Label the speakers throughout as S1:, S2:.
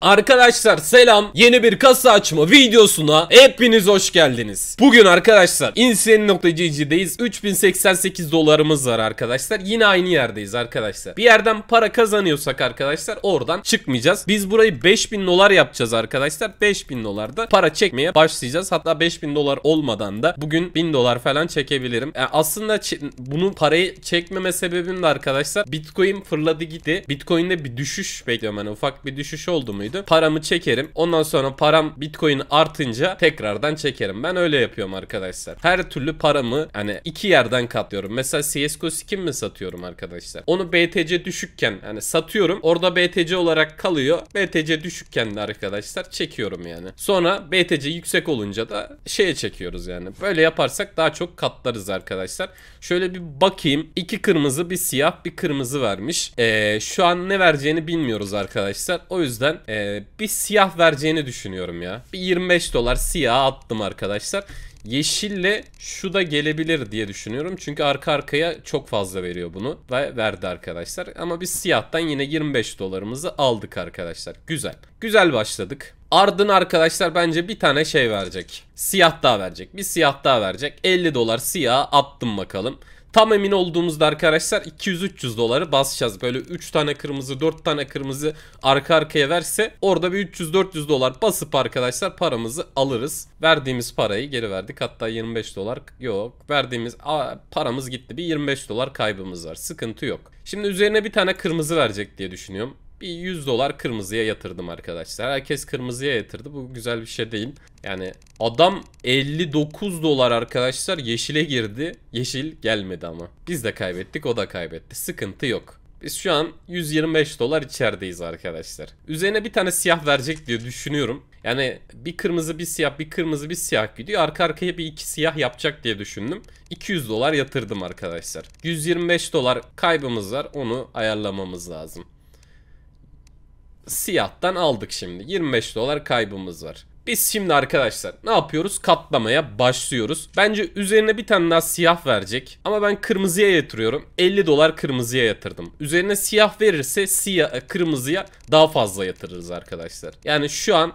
S1: Arkadaşlar selam yeni bir kasa açma videosuna hepiniz hoş geldiniz. Bugün arkadaşlar insane.cc'deyiz 3088 dolarımız var arkadaşlar yine aynı yerdeyiz arkadaşlar. Bir yerden para kazanıyorsak arkadaşlar oradan çıkmayacağız. Biz burayı 5000 dolar yapacağız arkadaşlar 5000 dolarda para çekmeye başlayacağız. Hatta 5000 dolar olmadan da bugün 1000 dolar falan çekebilirim. Yani e, aslında bunun parayı çekmeme sebebim de arkadaşlar bitcoin fırladı gitti. Bitcoin'de bir düşüş bekliyorum hani ufak bir düşüş oldu mu? muydu? Paramı çekerim. Ondan sonra param bitcoin artınca tekrardan çekerim. Ben öyle yapıyorum arkadaşlar. Her türlü paramı hani iki yerden katlıyorum. Mesela CSGO skin mi satıyorum arkadaşlar? Onu BTC düşükken hani satıyorum. Orada BTC olarak kalıyor. BTC düşükken de arkadaşlar çekiyorum yani. Sonra BTC yüksek olunca da şeye çekiyoruz yani. Böyle yaparsak daha çok katlarız arkadaşlar. Şöyle bir bakayım. İki kırmızı, bir siyah, bir kırmızı vermiş. Ee, şu an ne vereceğini bilmiyoruz arkadaşlar. O yüzden e, ee, bir siyah vereceğini düşünüyorum ya. Bir 25 dolar siyah attım arkadaşlar. Yeşille şu da gelebilir diye düşünüyorum. Çünkü arka arkaya çok fazla veriyor bunu. Ve verdi arkadaşlar. Ama biz siyahtan yine 25 dolarımızı aldık arkadaşlar. Güzel. Güzel başladık. Ardın arkadaşlar bence bir tane şey verecek. Siyah daha verecek. Bir siyah daha verecek. 50 dolar siyah attım bakalım. Tam emin olduğumuzda arkadaşlar 200-300 doları basacağız. Böyle 3 tane kırmızı 4 tane kırmızı arka arkaya verse orada bir 300-400 dolar basıp arkadaşlar paramızı alırız. Verdiğimiz parayı geri verdik. Hatta 25 dolar yok. Verdiğimiz aa, paramız gitti. Bir 25 dolar kaybımız var. Sıkıntı yok. Şimdi üzerine bir tane kırmızı verecek diye düşünüyorum bir 100 dolar kırmızıya yatırdım arkadaşlar. Herkes kırmızıya yatırdı. Bu güzel bir şey değil. Yani adam 59 dolar arkadaşlar yeşile girdi. Yeşil gelmedi ama. Biz de kaybettik o da kaybetti. Sıkıntı yok. Biz şu an 125 dolar içerideyiz arkadaşlar. Üzerine bir tane siyah verecek diye düşünüyorum. Yani bir kırmızı bir siyah bir kırmızı bir siyah gidiyor. Arka arkaya bir iki siyah yapacak diye düşündüm. 200 dolar yatırdım arkadaşlar. 125 dolar kaybımız var onu ayarlamamız lazım siyahtan aldık şimdi. 25 dolar kaybımız var. Biz şimdi arkadaşlar ne yapıyoruz? Katlamaya başlıyoruz. Bence üzerine bir tane daha siyah verecek. Ama ben kırmızıya yatırıyorum. 50 dolar kırmızıya yatırdım. Üzerine siyah verirse siyah, e, kırmızıya daha fazla yatırırız arkadaşlar. Yani şu an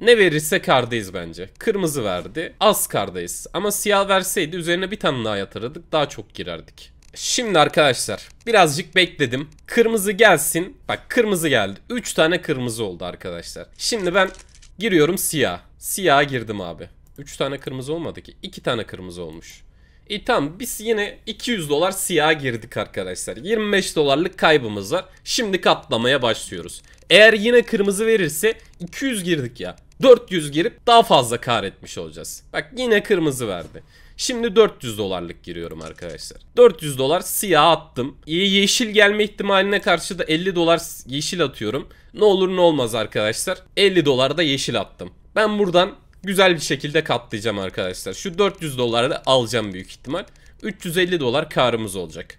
S1: ne verirse kardayız bence. Kırmızı verdi. Az kardayız. Ama siyah verseydi üzerine bir tane daha yatırırdık. Daha çok girerdik. Şimdi arkadaşlar birazcık bekledim. Kırmızı gelsin. Bak kırmızı geldi. 3 tane kırmızı oldu arkadaşlar. Şimdi ben giriyorum siyah. Siyaha girdim abi. 3 tane kırmızı olmadı ki. 2 tane kırmızı olmuş. E tamam biz yine 200 dolar siyaha girdik arkadaşlar. 25 dolarlık kaybımız var. Şimdi katlamaya başlıyoruz. Eğer yine kırmızı verirse 200 girdik ya. 400 girip daha fazla kar etmiş olacağız. Bak yine kırmızı verdi. Şimdi 400 dolarlık giriyorum arkadaşlar. 400 dolar siyah attım. Yeşil gelme ihtimaline karşı da 50 dolar yeşil atıyorum. Ne olur ne olmaz arkadaşlar. 50 dolar da yeşil attım. Ben buradan güzel bir şekilde katlayacağım arkadaşlar. Şu 400 doları da alacağım büyük ihtimal. 350 dolar karımız olacak.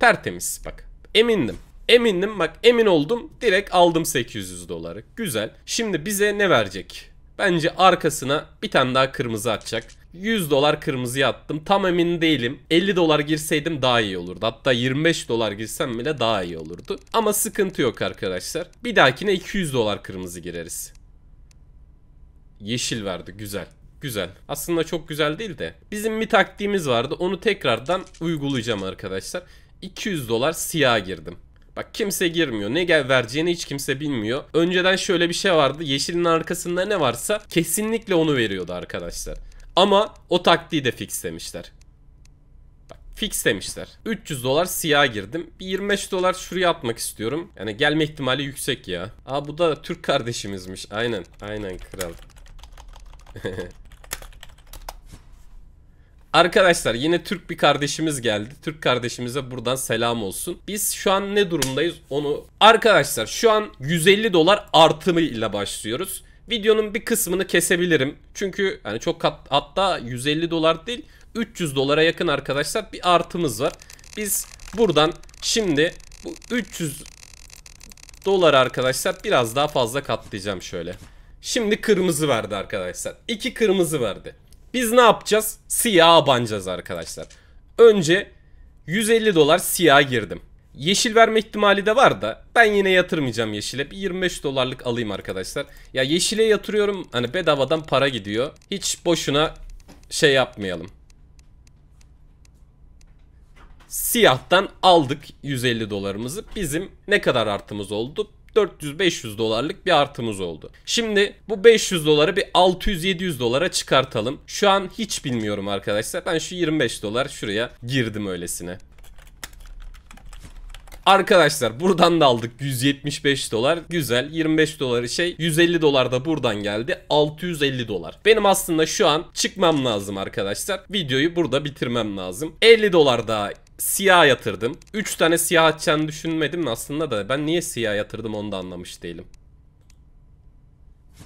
S1: Tertemiz bak. Emindim. Emindim bak emin oldum. Direkt aldım 800 doları. Güzel. Şimdi bize ne verecek? Bence arkasına bir tane daha kırmızı atacak. 100 dolar kırmızı attım. Tam emin değilim. 50 dolar girseydim daha iyi olurdu. Hatta 25 dolar girsem bile daha iyi olurdu. Ama sıkıntı yok arkadaşlar. Bir dahakine 200 dolar kırmızı gireriz. Yeşil verdi. Güzel. Güzel. Aslında çok güzel değil de. Bizim bir taktiğimiz vardı. Onu tekrardan uygulayacağım arkadaşlar. 200 dolar siyah girdim. Bak kimse girmiyor. Ne gel vereceğini hiç kimse bilmiyor. Önceden şöyle bir şey vardı. Yeşilin arkasında ne varsa kesinlikle onu veriyordu arkadaşlar. Ama o taktiği de fixlemişler. Bak fixlemişler. 300 dolar siyah girdim. Bir 25 dolar şuraya atmak istiyorum. Yani gelme ihtimali yüksek ya. Aa bu da Türk kardeşimizmiş. Aynen. Aynen kral. Arkadaşlar yine Türk bir kardeşimiz geldi. Türk kardeşimize buradan selam olsun. Biz şu an ne durumdayız onu... Arkadaşlar şu an 150 dolar artımıyla başlıyoruz. Videonun bir kısmını kesebilirim. Çünkü yani çok kat, hatta 150 dolar değil 300 dolara yakın arkadaşlar bir artımız var. Biz buradan şimdi bu 300 dolar arkadaşlar biraz daha fazla katlayacağım şöyle. Şimdi kırmızı verdi arkadaşlar. 2 kırmızı verdi. Biz ne yapacağız? Siyah banacağız arkadaşlar. Önce 150 dolar siyah girdim. Yeşil verme ihtimali de var da ben yine yatırmayacağım yeşile. Bir 25 dolarlık alayım arkadaşlar. Ya yeşile yatırıyorum hani bedavadan para gidiyor. Hiç boşuna şey yapmayalım. Siyahtan aldık 150 dolarımızı. Bizim ne kadar artımız oldu? 400-500 dolarlık bir artımız oldu. Şimdi bu 500 doları bir 600-700 dolara çıkartalım. Şu an hiç bilmiyorum arkadaşlar. Ben şu 25 dolar şuraya girdim öylesine. Arkadaşlar buradan da aldık 175 dolar. Güzel 25 doları şey 150 dolar da buradan geldi. 650 dolar. Benim aslında şu an çıkmam lazım arkadaşlar. Videoyu burada bitirmem lazım. 50 dolar daha siyah yatırdım. 3 tane siyah atacağını düşünmedim aslında da ben niye siyah yatırdım onu da anlamış değilim.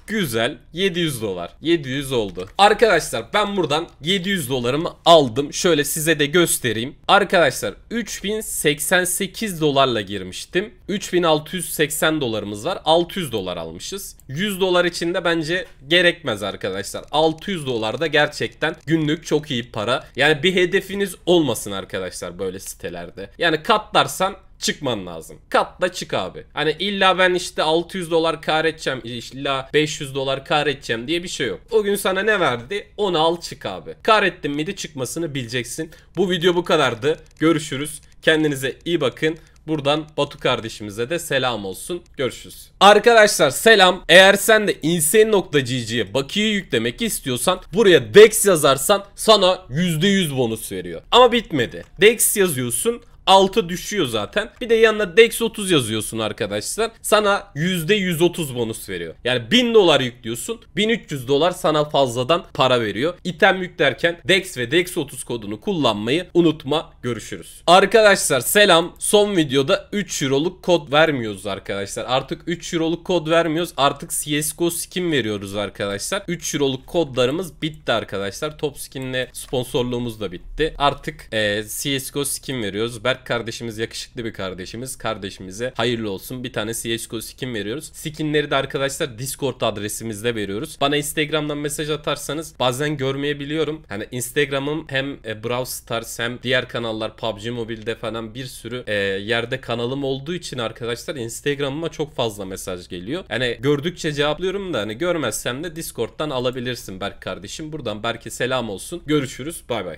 S1: Güzel. 700 dolar. 700 oldu. Arkadaşlar ben buradan 700 dolarımı aldım. Şöyle size de göstereyim. Arkadaşlar 3088 dolarla girmiştim. 3680 dolarımız var. 600 dolar almışız. 100 dolar için de bence gerekmez arkadaşlar. 600 dolar da gerçekten günlük çok iyi para. Yani bir hedefiniz olmasın arkadaşlar böyle sitelerde. Yani katlarsan çıkman lazım. Katla çık abi. Hani illa ben işte 600 dolar kar edeceğim, illa 500 dolar kar edeceğim diye bir şey yok. O gün sana ne verdi? Onu al çık abi. Kar ettin miydi çıkmasını bileceksin. Bu video bu kadardı. Görüşürüz. Kendinize iyi bakın. Buradan Batu kardeşimize de selam olsun. Görüşürüz. Arkadaşlar selam. Eğer sen de insane.gg'ye bakiye yüklemek istiyorsan buraya dex yazarsan sana %100 bonus veriyor. Ama bitmedi. Dex yazıyorsun 6 düşüyor zaten. Bir de yanına Dex 30 yazıyorsun arkadaşlar. Sana %130 bonus veriyor. Yani 1000 dolar yüklüyorsun. 1300 dolar sana fazladan para veriyor. İtem yüklerken Dex ve Dex 30 kodunu kullanmayı unutma. Görüşürüz. Arkadaşlar selam. Son videoda 3 Euro'luk kod vermiyoruz arkadaşlar. Artık 3 Euro'luk kod vermiyoruz. Artık CSGO skin veriyoruz arkadaşlar. 3 Euro'luk kodlarımız bitti arkadaşlar. Top skinle sponsorluğumuz da bitti. Artık e, CSGO skin veriyoruz. Berk Burak kardeşimiz yakışıklı bir kardeşimiz. Kardeşimize hayırlı olsun. Bir tane CSGO skin veriyoruz. Skinleri de arkadaşlar Discord adresimizde veriyoruz. Bana Instagram'dan mesaj atarsanız bazen görmeyebiliyorum. Hani Instagram'ım hem e, Brawl Stars hem diğer kanallar PUBG Mobile'de falan bir sürü e, yerde kanalım olduğu için arkadaşlar Instagram'ıma çok fazla mesaj geliyor. Hani gördükçe cevaplıyorum da hani görmezsem de Discord'dan alabilirsin Berk kardeşim. Buradan Berk'e selam olsun. Görüşürüz. Bay bay.